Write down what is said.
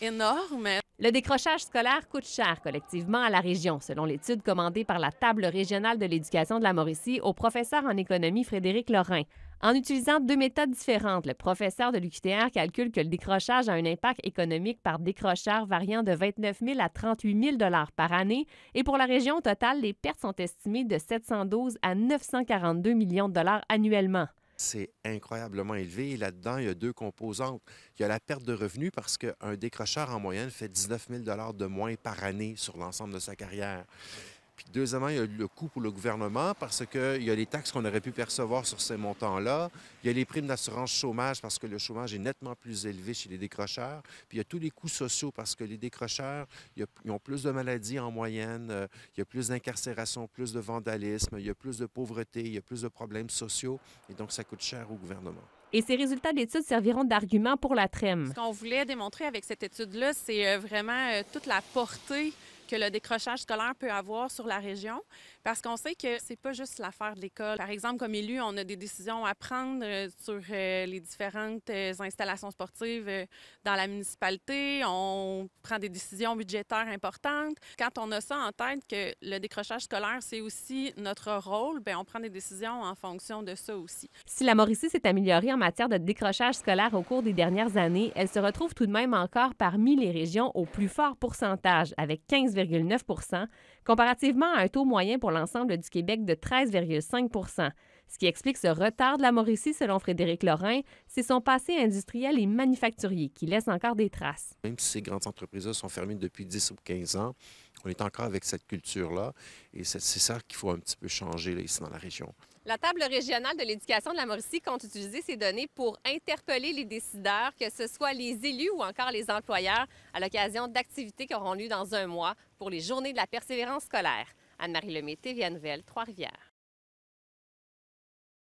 énorme. Le décrochage scolaire coûte cher collectivement à la région, selon l'étude commandée par la Table régionale de l'éducation de la Mauricie au professeur en économie Frédéric Lorrain. En utilisant deux méthodes différentes, le professeur de l'UQTR calcule que le décrochage a un impact économique par décrocheur variant de 29 000 à 38 000 par année. Et pour la région totale, les pertes sont estimées de 712 à 942 millions de dollars annuellement c'est incroyablement élevé. Et là-dedans, il y a deux composantes. Il y a la perte de revenus parce qu'un décrocheur en moyenne fait 19 000 de moins par année sur l'ensemble de sa carrière deuxièmement, il y a le coût pour le gouvernement parce qu'il y a les taxes qu'on aurait pu percevoir sur ces montants-là. Il y a les primes d'assurance chômage parce que le chômage est nettement plus élevé chez les décrocheurs. Puis il y a tous les coûts sociaux parce que les décrocheurs, ils ont plus de maladies en moyenne, euh, il y a plus d'incarcération, plus de vandalisme, il y a plus de pauvreté, il y a plus de problèmes sociaux. Et donc, ça coûte cher au gouvernement. Et ces résultats d'études serviront d'argument pour la trême. Ce qu'on voulait démontrer avec cette étude-là, c'est euh, vraiment euh, toute la portée que le décrochage scolaire peut avoir sur la région, parce qu'on sait que c'est pas juste l'affaire de l'école. Par exemple, comme élu, on a des décisions à prendre euh, sur euh, les différentes euh, installations sportives dans la municipalité. On prend des décisions budgétaires importantes. Quand on a ça en tête que le décrochage scolaire, c'est aussi notre rôle, bien, on prend des décisions en fonction de ça aussi. Si la Mauricie s'est améliorée en matière de décrochage scolaire au cours des dernières années, elle se retrouve tout de même encore parmi les régions au plus fort pourcentage, avec 15 comparativement à un taux moyen pour l'ensemble du Québec de 13,5 ce qui explique ce retard de la Mauricie, selon Frédéric Lorrain, c'est son passé industriel et manufacturier qui laisse encore des traces. Même si ces grandes entreprises sont fermées depuis 10 ou 15 ans, on est encore avec cette culture-là et c'est ça qu'il faut un petit peu changer ici dans la région. La table régionale de l'éducation de la Mauricie compte utiliser ces données pour interpeller les décideurs, que ce soit les élus ou encore les employeurs, à l'occasion d'activités qui auront lieu dans un mois pour les journées de la persévérance scolaire. Anne-Marie Lemay, TVA Nouvelle, Trois-Rivières.